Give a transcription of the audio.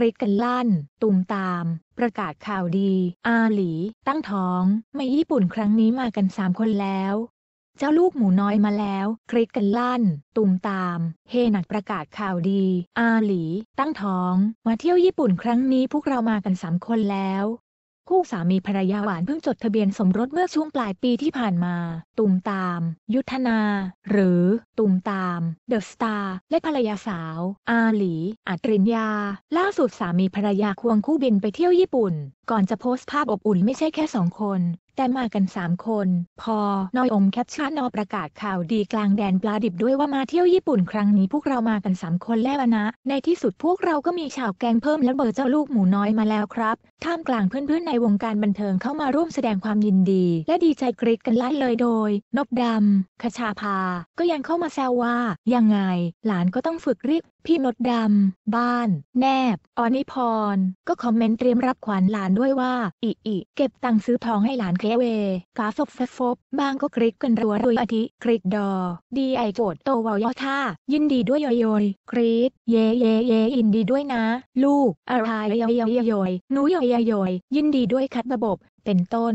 รีดกันลั่น ตุมตาม ประกาศข่าวดี อาหลี ตั้งท้อง ไม่ญี่ปุ่นครั้งนี้มากันสามคนแล้ว เจ้าลูกหมูน้อยมาแล้วครีดกันลั่น ตุมตาม เฮหนักประกาศข่าวดี อาหลี ตั้งท้อง มาเที่ยวญี่ปุ่นครั้งนี้พวกเรามากันสามคนแล้วคู่สามีภรรยาหวานเพิ่งจดทะเบียนสมรสเมื่อช่วงปลายปีที่ผ่านมา ตุ่มตาม ยุทธนา หรือ ตุ่มตามเดอะสตาร์และภรรยาสาว อาหลีอัตรินยา ล่าสุดสามีภรรยาควงคู่บินไปเที่ยวญี่ปุ่น ก่อนจะโพสต์ภาพอบอุ่นไม่ใช่แค่สองคนแต่มากันสามคน พอนอยอมแคปชั่นนอประกาศข่าวดีกลางแดนปลาดิบด้วยว่ามาเที่ยวญี่ปุ่นครั้งนี้พวกเรามากันสามคนแล้วนะ ในที่สุดพวกเราก็มี ชาวแกงเพิ่มและเบอร์เจ้าลูกหมูน้อยมาแล้วครับท่ามกลางเพื่อนๆ ในวงการบันเทิงเข้ามาร่วมแสดงความยินดีและดีใจกรี๊ดกันลั่นเลยโดย นบดำคชาภา ก็ยังเข้ามาแซวว่า ยังไง หลานก็ต้องฝึกเรียกพี่นดดำบ้าน แนบอนิพร ก็คอมเมนต์เตรียมรับขวัญหลานด้วยว่าอิอิเก็บตังค์ซื้อทองให้หลานเกเวกาฟบฟฟบบางก็คลิกกันรัวรุยอธิคลิกดอ ดีไอโจดโตวายอท่า ยินดีด้วยยอยยคลิกเยเยเยยินดีด้วยนะ ลูกอะไรยอยยอยนูยอยยอยยินดีด้วยคัดระบบ เป็นต้น